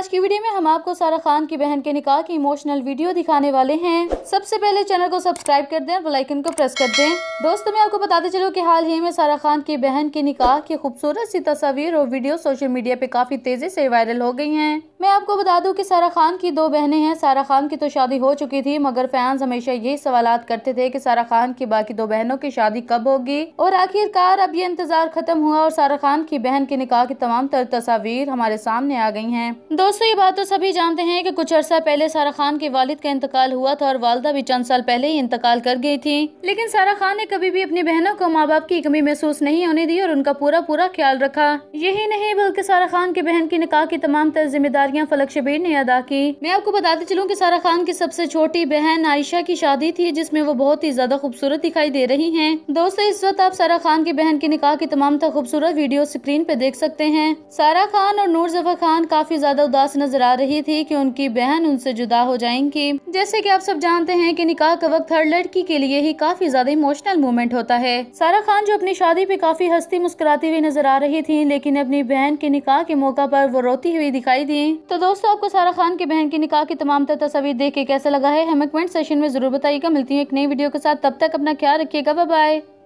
आज की वीडियो में हम आपको सारा खान की बहन के निकाह की इमोशनल वीडियो दिखाने वाले हैं सबसे पहले चैनल को सब्सक्राइब कर दें और आइकन को प्रेस कर दें दोस्तों मैं आपको बताते चलूँ कि हाल ही में सारा खान की बहन के निकाह की खूबसूरत सी तस्वीर और वीडियो सोशल मीडिया पे काफी तेजी से वायरल हो गई है मैं आपको बता दूँ की सारा खान की दो बहने हैं सारा खान की तो शादी हो चुकी थी मगर फैंस हमेशा यही सवाल करते थे की सारा खान की बाकी दो बहनों की शादी कब होगी और आखिरकार अब ये इंतजार खत्म हुआ और सारा खान की बहन के निकाह की तमाम तर तस्वीर हमारे सामने आ गई है दोस्तों ये बात तो सभी जानते हैं कि कुछ अर्सा पहले सारा खान के वालिद का इंतकाल हुआ था और वालदा भी चंद साल पहले ही इंतकाल कर गई थी लेकिन सारा खान ने कभी भी अपनी बहनों को माँ बाप की कमी महसूस नहीं होने दी और उनका पूरा पूरा ख्याल रखा यही नहीं बल्कि सारा खान की बहन की निकाह की तमाम तरह जिम्मेदारियाँ फलक शबीर ने अदा की मैं आपको बताते चलूँ की सारा खान की सबसे छोटी बहन आयशा की शादी थी जिसमे वो बहुत ही ज्यादा खूबसूरत दिखाई दे रही है दोस्तों इस वक्त आप सारा खान की बहन की निकाह की तमाम खूबसूरत वीडियो स्क्रीन पे देख सकते हैं सारा खान और नूर जफर खान काफी ज्यादा उदास नजर आ रही थी कि उनकी बहन उनसे जुदा हो जाएंगी जैसे कि आप सब जानते हैं कि निकाह का वक्त हर लड़की के लिए ही काफी ज्यादा इमोशनल मोमेंट होता है सारा खान जो अपनी शादी पे काफी हस्ती मुस्कुराती हुई नजर आ रही थी लेकिन अपनी बहन के निकाह के मौका पर वो रोती हुई दिखाई दी तो दोस्तों आपको सारा खान की बहन के निकाह की तमाम तस्वीर देख के कैसा लगा है हमें कमेंट सेशन में जरूर बताइएगा मिलती हूँ एक नई वीडियो के साथ तब तक अपना ख्याल रखिएगा बाय